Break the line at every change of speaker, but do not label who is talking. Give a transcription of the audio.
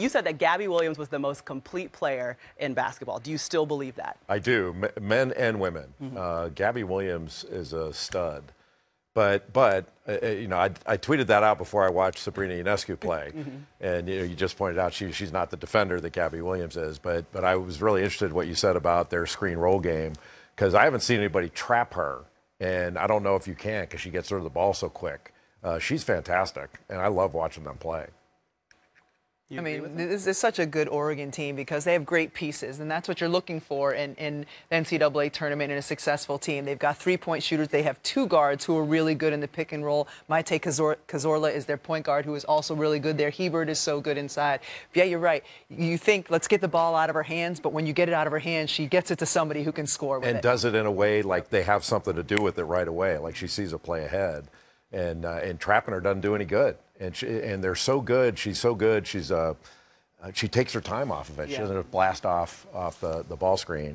You said that Gabby Williams was the most complete player in basketball. Do you still believe that?
I do, M men and women. Mm -hmm. uh, Gabby Williams is a stud. But, but uh, uh, you know, I, I, tweeted that out before I watched Sabrina Ionescu play. mm -hmm. And you, know, you just pointed out she, she's not the defender that Gabby Williams is. But, but I was really interested in what you said about their screen roll game because I haven't seen anybody trap her. And I don't know if you can because she gets rid of the ball so quick. Uh, she's fantastic, and I love watching them play.
You I mean, this is such a good Oregon team because they have great pieces, and that's what you're looking for in, in the NCAA tournament in a successful team. They've got three-point shooters. They have two guards who are really good in the pick and roll. Maite Kazor Kazorla is their point guard, who is also really good there. Hebert is so good inside. But yeah, you're right. You think, let's get the ball out of her hands, but when you get it out of her hands, she gets it to somebody who can
score with and it. And does it in a way like they have something to do with it right away, like she sees a play ahead. And, uh, and trapping her doesn't do any good and she, and they're so good. She's so good. She's uh, uh she takes her time off of it. Yeah. She doesn't blast off off the, the ball screen.